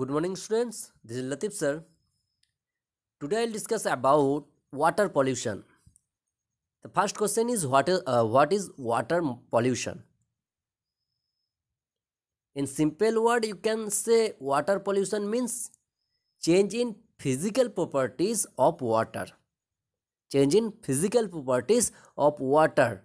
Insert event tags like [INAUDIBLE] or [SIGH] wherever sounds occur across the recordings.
Good morning students, this is Latif sir. Today I'll discuss about water pollution. The first question is what is, uh, what is water pollution? In simple word you can say water pollution means change in physical properties of water. Change in physical properties of water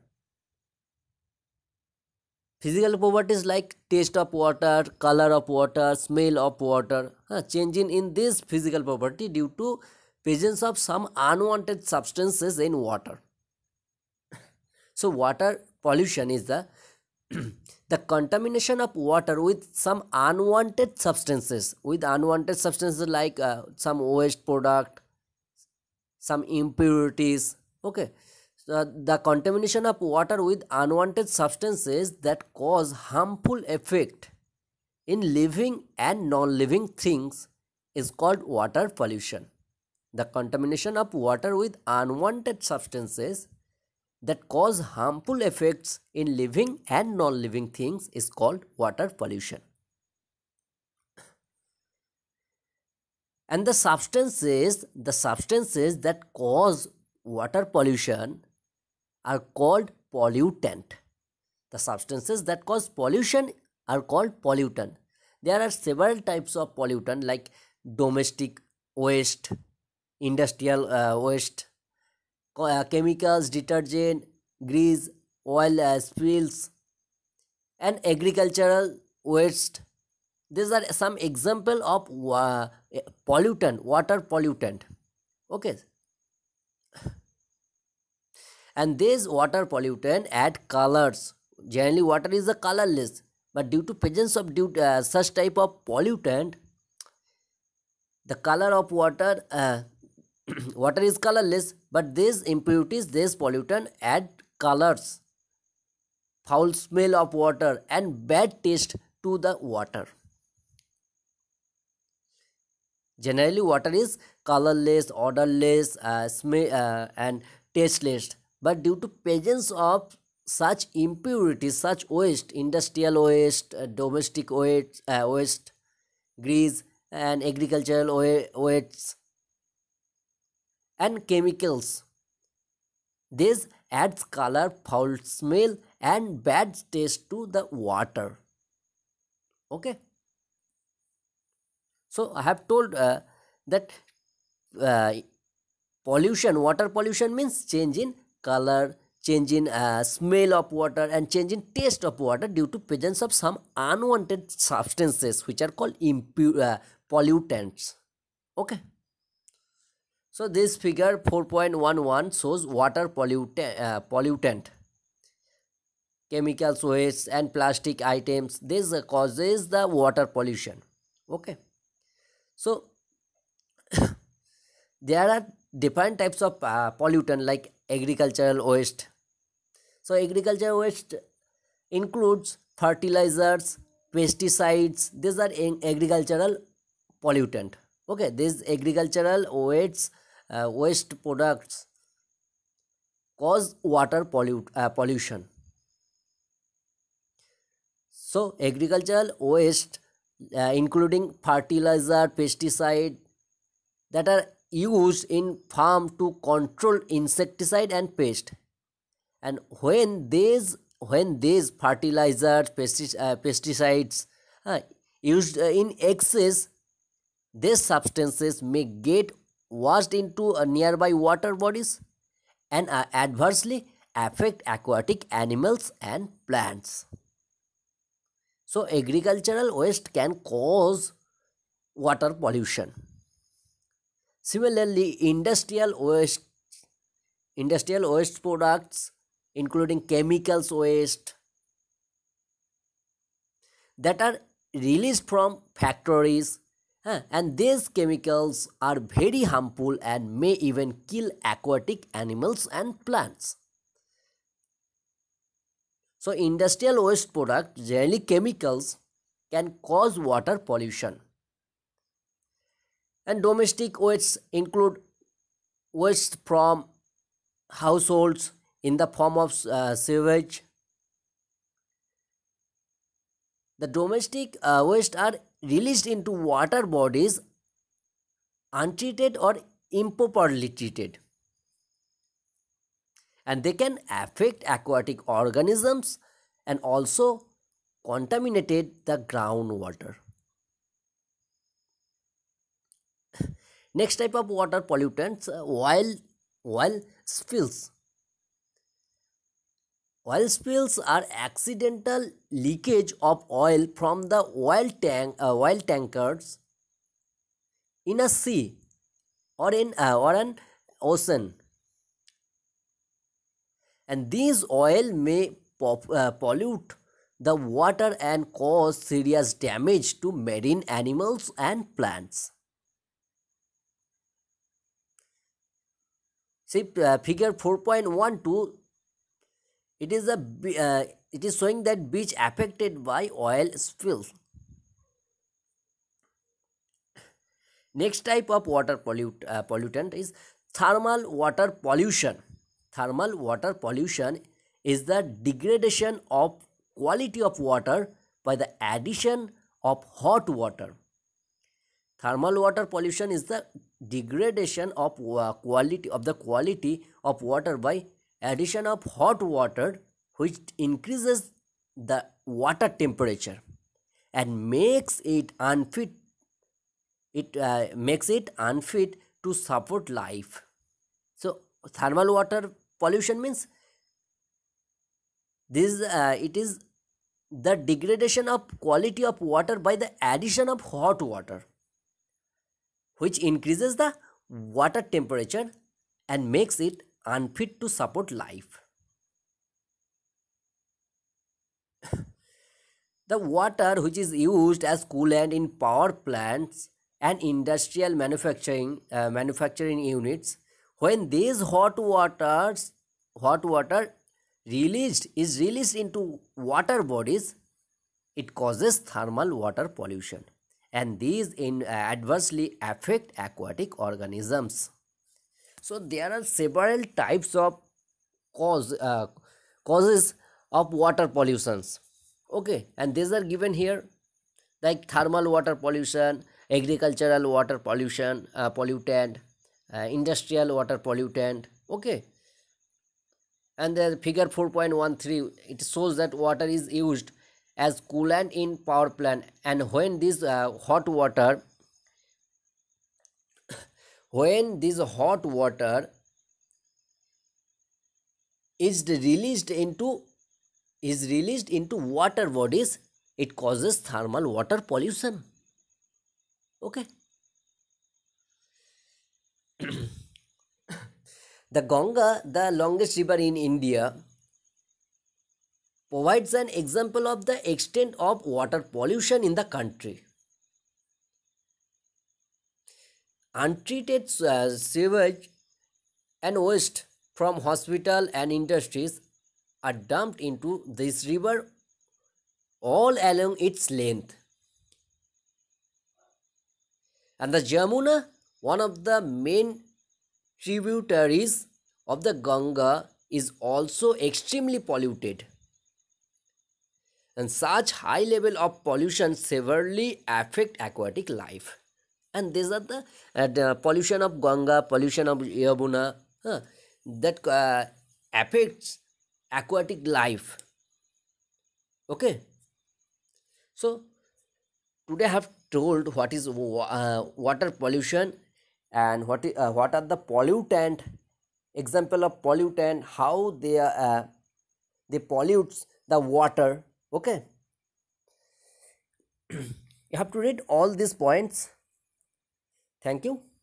physical properties like taste of water color of water smell of water uh, changing in this physical property due to presence of some unwanted substances in water [LAUGHS] so water pollution is the [CLEARS THROAT] the contamination of water with some unwanted substances with unwanted substances like uh, some waste product some impurities okay uh, the contamination of water with unwanted substances that cause harmful effect in living and non-living things is called water pollution. The contamination of water with unwanted substances that cause harmful effects in living and non-living things is called water pollution. And the substances, the substances that cause water pollution are called pollutant. The substances that cause pollution are called pollutant. There are several types of pollutant like domestic waste, industrial uh, waste, uh, chemicals, detergent, grease, oil uh, spills, and agricultural waste. These are some example of uh, pollutant, water pollutant. Okay, and these water pollutant add colors generally water is a colorless but due to presence of due, uh, such type of pollutant the color of water uh, [CLEARS THROAT] water is colorless but these impurities these pollutant add colors foul smell of water and bad taste to the water generally water is colorless odorless uh, smell uh, and tasteless but due to presence of such impurities such waste industrial waste uh, domestic waste, uh, waste grease and agricultural wastes and chemicals this adds color foul smell and bad taste to the water okay so i have told uh, that uh, pollution water pollution means change in color change in uh, smell of water and change in taste of water due to presence of some unwanted substances which are called impure uh, pollutants okay so this figure 4.11 shows water pollut uh, pollutant chemicals waste and plastic items this uh, causes the water pollution okay so [COUGHS] there are different types of uh, pollutant like agricultural waste so agricultural waste includes fertilizers pesticides these are agricultural pollutant okay these agricultural waste uh, waste products cause water pollute, uh, pollution so agricultural waste uh, including fertilizer pesticide that are used in farm to control insecticide and pest and when these when these fertilizers uh, pesticides uh, used uh, in excess these substances may get washed into a uh, nearby water bodies and adversely affect aquatic animals and plants so agricultural waste can cause water pollution Similarly, industrial waste, industrial waste products including chemicals waste that are released from factories and these chemicals are very harmful and may even kill aquatic animals and plants. So industrial waste products, generally chemicals, can cause water pollution and domestic wastes include waste from households in the form of uh, sewage the domestic uh, waste are released into water bodies untreated or improperly treated and they can affect aquatic organisms and also contaminated the groundwater Next type of water pollutants, uh, oil, oil spills. Oil spills are accidental leakage of oil from the oil tank, uh, oil in a sea or in uh, or an ocean. And these oil may pop, uh, pollute the water and cause serious damage to marine animals and plants. See uh, figure 4.12, it is a uh, it is showing that beach affected by oil spills. Next type of water pollute, uh, pollutant is thermal water pollution. Thermal water pollution is the degradation of quality of water by the addition of hot water. Thermal water pollution is the degradation of uh, quality of the quality of water by addition of hot water which increases the water temperature and makes it unfit it uh, makes it unfit to support life so thermal water pollution means this uh, it is the degradation of quality of water by the addition of hot water which increases the water temperature and makes it unfit to support life. [LAUGHS] the water which is used as coolant in power plants and industrial manufacturing uh, manufacturing units when these hot waters hot water released is released into water bodies it causes thermal water pollution and these in uh, adversely affect aquatic organisms so there are several types of cause uh, causes of water pollutions okay and these are given here like thermal water pollution agricultural water pollution uh, pollutant uh, industrial water pollutant okay and the figure 4.13 it shows that water is used as coolant in power plant and when this uh, hot water [COUGHS] when this hot water is released into is released into water bodies it causes thermal water pollution okay [COUGHS] the ganga the longest river in india provides an example of the extent of water pollution in the country. Untreated uh, sewage and waste from hospital and industries are dumped into this river all along its length. And the Jamuna, one of the main tributaries of the Ganga, is also extremely polluted and such high level of pollution severely affect aquatic life and these are the, uh, pollution of ganga pollution of yamuna huh, that uh, affects aquatic life okay so today i have told what is uh, water pollution and what, uh, what are the pollutant example of pollutant how they uh, they pollutes the water okay [CLEARS THROAT] you have to read all these points thank you